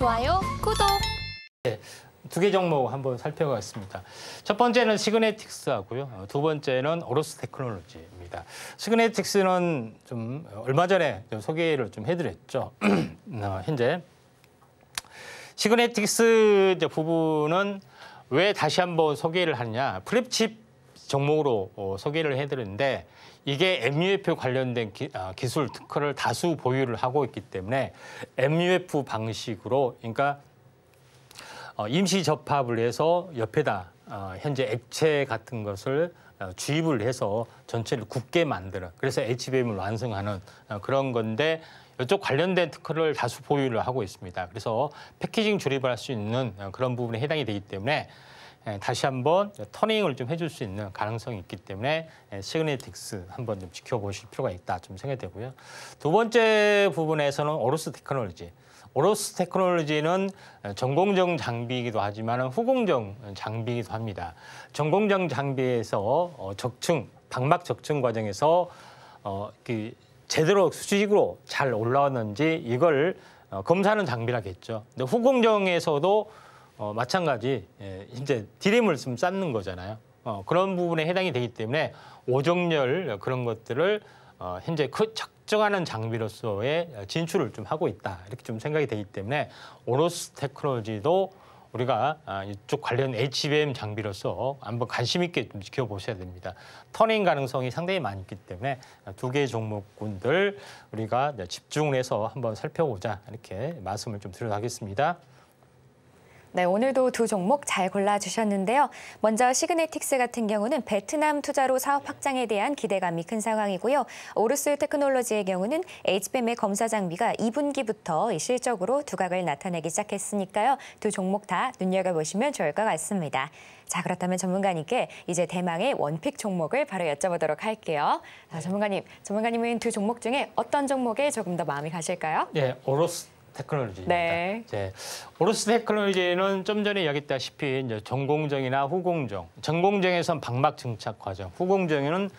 좋아요, 구독. 네, 두개 종목 한번 살펴봤습니다. 첫 번째는 시그네틱스하고요. 어, 두 번째는 오로스 테크놀로지입니다. 시그네틱스는 좀 얼마 전에 좀 소개를 좀 해드렸죠. 어, 현재 시그네틱스 부분은 왜 다시 한번 소개를 하냐. 프랩칩 종목으로 어, 소개를 해드렸는데 이게 MUF 관련된 기, 아, 기술 특허를 다수 보유를 하고 있기 때문에 MUF 방식으로 그러니까 어, 임시 접합을 해서 옆에다 어, 현재 액체 같은 것을 어, 주입을 해서 전체를 굳게 만들어 그래서 HBM을 완성하는 어, 그런 건데 이쪽 관련된 특허를 다수 보유를 하고 있습니다. 그래서 패키징 조립을 할 수 있는 어, 그런 부분에 해당이 되기 때문에 예, 다시 한번 터닝을 좀 해줄 수 있는 가능성이 있기 때문에 예, 시그네틱스 한번 좀 지켜보실 필요가 있다 좀 생각이 되고요. 두 번째 부분에서는 오로스 테크놀로지. 오로스 테크놀로지는 예, 전공정 장비이기도 하지만 후공정 장비이기도 합니다. 전공정 장비에서 어, 적층, 방막 적층 과정에서 어, 그 제대로 수직으로 잘 올라왔는지 이걸 어, 검사하는 장비라겠죠. 근데 후공정에서도 어, 마찬가지 예, 이제 디램을 쓰 쌓는 거잖아요. 어, 그런 부분에 해당이 되기 때문에 오정열 그런 것들을 어, 현재 그 적정하는 장비로서의 진출을 좀 하고 있다 이렇게 좀 생각이 되기 때문에 오로스 테크놀로지도 우리가 아, 이쪽 관련 HBM 장비로서 한번 관심 있게 좀 지켜보셔야 됩니다. 터닝 가능성이 상당히 많기 때문에 두 개 종목군들 우리가 집중해서 한번 살펴보자 이렇게 말씀을 좀드려야겠습니다 네, 오늘도 두 종목 잘 골라주셨는데요. 먼저 시그네틱스 같은 경우는 베트남 투자로 사업 확장에 대한 기대감이 큰 상황이고요. 오르스 테크놀로지의 경우는 HBM의 검사 장비가 2분기부터 실적으로 두각을 나타내기 시작했으니까요. 두 종목 다 눈여겨보시면 좋을 것 같습니다. 자, 그렇다면 전문가님께 이제 대망의 원픽 종목을 바로 여쭤보도록 할게요. 자, 전문가님, 전문가님은 두 종목 중에 어떤 종목에 조금 더 마음이 가실까요? 예, 오로스 테크놀로지입니다. 네. 이제 오로스 테크놀로지는 좀 전에 이야기했다시피 이제 전공정이나 후공정, 전공정에선 방막 증착 과정, 후공정에는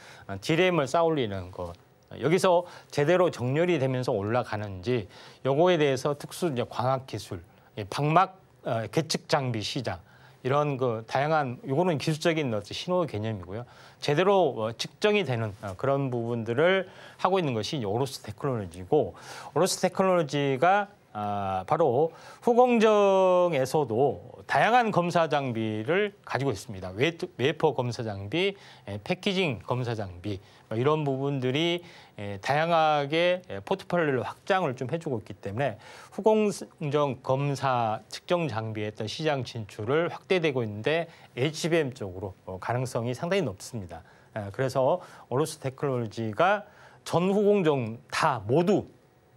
디램을 쌓아올리는 것. 여기서 제대로 정렬이 되면서 올라가는지 요거에 대해서 특수 이제 광학 기술, 방막 어, 계측 장비 시장 이런 그 다양한 요거는 기술적인 어떤 신호 개념이고요. 제대로 어, 측정이 되는 어, 그런 부분들을 하고 있는 것이 오로스 테크놀로지고 오로스 테크놀로지가 아, 바로 후공정에서도 다양한 검사 장비를 가지고 있습니다. 웨퍼 검사 장비, 예, 패키징 검사 장비 뭐 이런 부분들이 예, 다양하게 예, 포트폴리오 확장을 좀 해주고 있기 때문에 후공정 검사 측정 장비에 어떤 시장 진출을 확대되고 있는데 HBM 쪽으로 어, 가능성이 상당히 높습니다. 아, 그래서 오로스 테크놀로지가 전 후공정 다 모두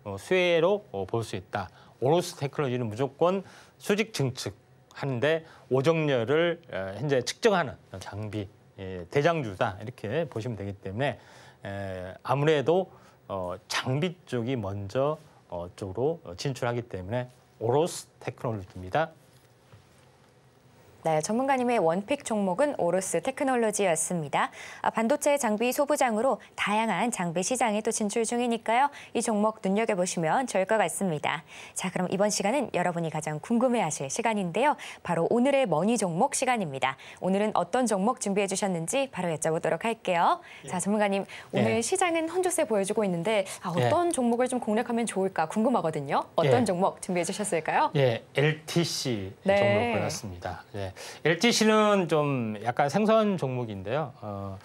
어, 수혜로 어, 볼수 있다. 오로스 테크놀로지는 무조건 수직 증측 하는데 오정렬을 현재 측정하는 장비 예, 대장주다 이렇게 보시면 되기 때문에 아무래도 어, 장비 쪽이 먼저 쪽으로 진출하기 때문에 오로스 테크놀로지입니다. 네, 전문가님의 원픽 종목은 오로스 테크놀로지였습니다. 아, 반도체 장비 소부장으로 다양한 장비 시장에 또 진출 중이니까요. 이 종목 눈여겨보시면 좋을 것 같습니다. 자, 그럼 이번 시간은 여러분이 가장 궁금해하실 시간인데요. 바로 오늘의 머니 종목 시간입니다. 오늘은 어떤 종목 준비해 주셨는지 바로 여쭤보도록 할게요. 네. 자, 전문가님, 오늘 네. 시장은 혼조세 보여주고 있는데 아, 예. 어떤 네. 종목을 좀 공략하면 좋을까 궁금하거든요. 어떤 종목 준비해 주셨을까요? 예, LTC 네. 종목 골랐습니다. 예. LTC는 좀 약간 생선 종목인데요. 어,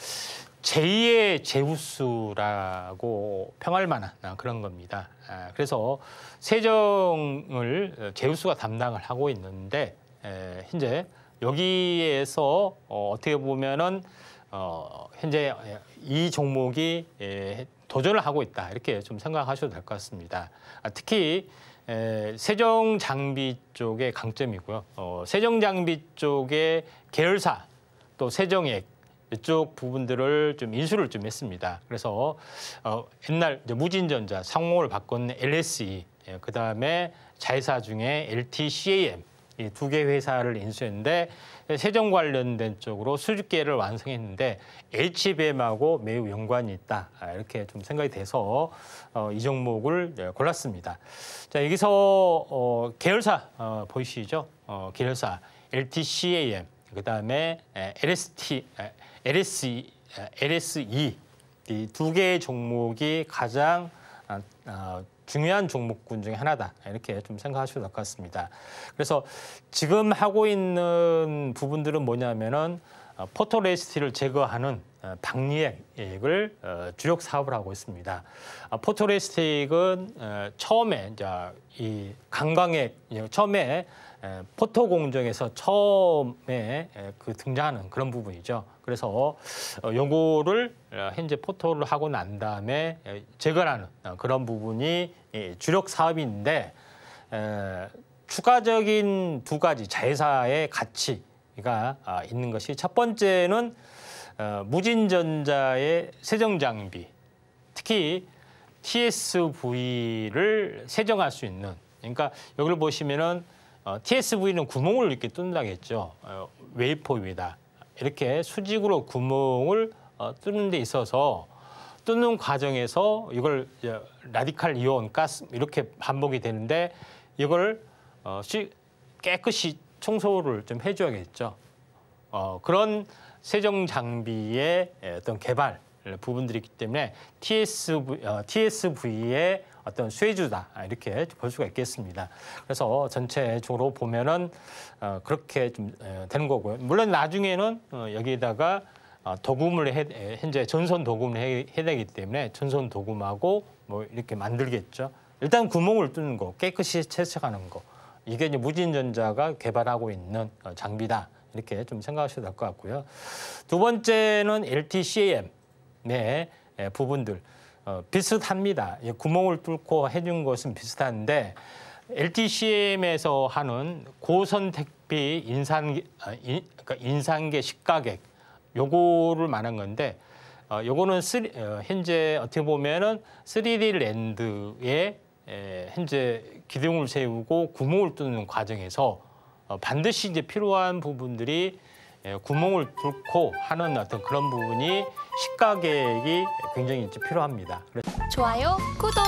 제2의 제우스라고 평할 만한 아, 그런 겁니다. 아, 그래서 세정을 어, 제우스가 담당을 하고 있는데 에, 현재 여기에서 어, 어떻게 보면은 어, 현재 이 종목이 예, 도전을 하고 있다 이렇게 좀 생각하셔도 될 것 같습니다. 아, 특히 에, 세종 장비 쪽의 강점이고요. 어, 세종 장비 쪽의 계열사 또세종액 이쪽 부분들을 좀 인수를 좀 했습니다. 그래서 어, 옛날 이제 무진전자 상호를 바꾼 LSE 예, 그 다음에 자회사 중에 LTCAM 이두개 회사를 인수했는데 세종 관련된 쪽으로 수주계를 완성했는데 HBM하고 매우 연관이 있다 아, 이렇게 좀 생각이 돼서 어, 이 종목을 예, 골랐습니다. 자 여기서 어, 계열사 어, 보이시죠? 어, 계열사 LTCAM 그 다음에 예, LST, 예, LSE, LSE 이 두 개의 종목이 가장 아, 아, 중요한 종목군 중에 하나다 이렇게 좀 생각하셔도 될 것 같습니다. 그래서 지금 하고 있는 부분들은 뭐냐면은 어, 포토레시티를 제거하는 박리액을 어, 어, 주력 사업을 하고 있습니다. 아, 포토레스틱은 처음에 이제 이 강광액 예, 처음에 포토 공정에서 처음에 그 등장하는 그런 부분이죠. 그래서 어, 요거를 어, 현재 포토를 하고 난 다음에 제거하는 어, 그런 부분이 주력 사업인데 추가적인 두 가지 자회사의 가치가 아, 있는 것이 첫 번째는 무진전자의 세정 장비, 특히 TSV를 세정할 수 있는 그러니까 여기를 보시면은 어, TSV는 구멍을 이렇게 뚫는다고 했죠. 어, 웨이포입니다. 이렇게 수직으로 구멍을 어, 뚫는 데 있어서 뚫는 과정에서 이걸 라디칼 이온 가스 이렇게 반복이 되는데 이걸 어, 깨끗이 청소를 좀 해줘야겠죠. 어, 그런 세정 장비의 예, 어떤 개발 예, 부분들이기 때문에 TSV, 어, TSV의 어떤 수혜주다 이렇게 볼 수가 있겠습니다. 그래서 전체적으로 보면은 어, 그렇게 좀 어, 되는 거고요. 물론 나중에는 어, 여기에다가 도금을 해, 현재 전선 도금을 해, 해야 되기 때문에 전선 도금하고 뭐 이렇게 만들겠죠. 일단 구멍을 뚫는 거, 깨끗이 채색하는 거. 이게 이제 무진전자가 개발하고 있는 장비다. 이렇게 좀 생각하셔도 될 것 같고요. 두 번째는 LTCAM 의 부분들. 어, 비슷합니다. 구멍을 뚫고 해준 것은 비슷한데 LTCM에서 하는 고선택비 인상, 인상계 시가객 요거를 말한 건데 어, 요거는 쓰 어, 현재 어떻게 보면은 3D 랜드에 에, 현재 기둥을 세우고 구멍을 뚫는 과정에서 어, 반드시 이제 필요한 부분들이 예, 구멍을 뚫고 하는 어떤 그런 부분이 시가계획이 굉장히 필요합니다. 좋아요, 구독!